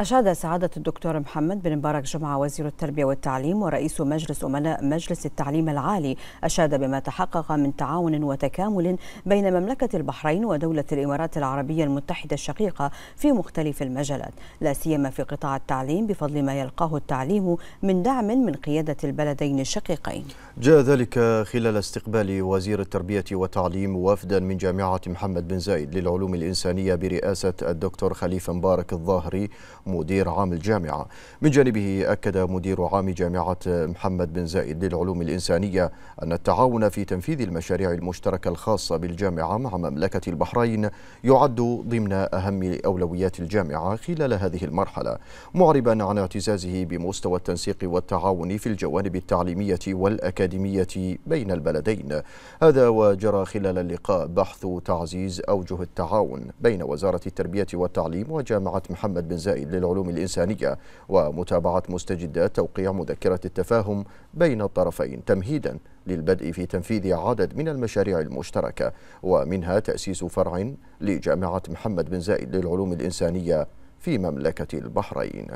أشاد سعادة الدكتور محمد بن مبارك جمعة وزير التربية والتعليم ورئيس مجلس أمناء مجلس التعليم العالي أشاد بما تحقق من تعاون وتكامل بين مملكة البحرين ودولة الإمارات العربية المتحدة الشقيقة في مختلف المجالات لا سيما في قطاع التعليم بفضل ما يلقاه التعليم من دعم من قيادة البلدين الشقيقين جاء ذلك خلال استقبال وزير التربية والتعليم وفدا من جامعة محمد بن زايد للعلوم الإنسانية برئاسة الدكتور خليفة مبارك الظاهري مدير عام الجامعة من جانبه أكد مدير عام جامعة محمد بن زايد للعلوم الإنسانية أن التعاون في تنفيذ المشاريع المشتركة الخاصة بالجامعة مع مملكة البحرين يعد ضمن أهم أولويات الجامعة خلال هذه المرحلة معربا عن اعتزازه بمستوى التنسيق والتعاون في الجوانب التعليمية والأكاديمية بين البلدين هذا وجرى خلال اللقاء بحث تعزيز أوجه التعاون بين وزارة التربية والتعليم وجامعة محمد بن زايد للعلوم الإنسانية ومتابعة مستجدات توقيع مذكرة التفاهم بين الطرفين تمهيدا للبدء في تنفيذ عدد من المشاريع المشتركة ومنها تأسيس فرع لجامعة محمد بن زايد للعلوم الإنسانية في مملكة البحرين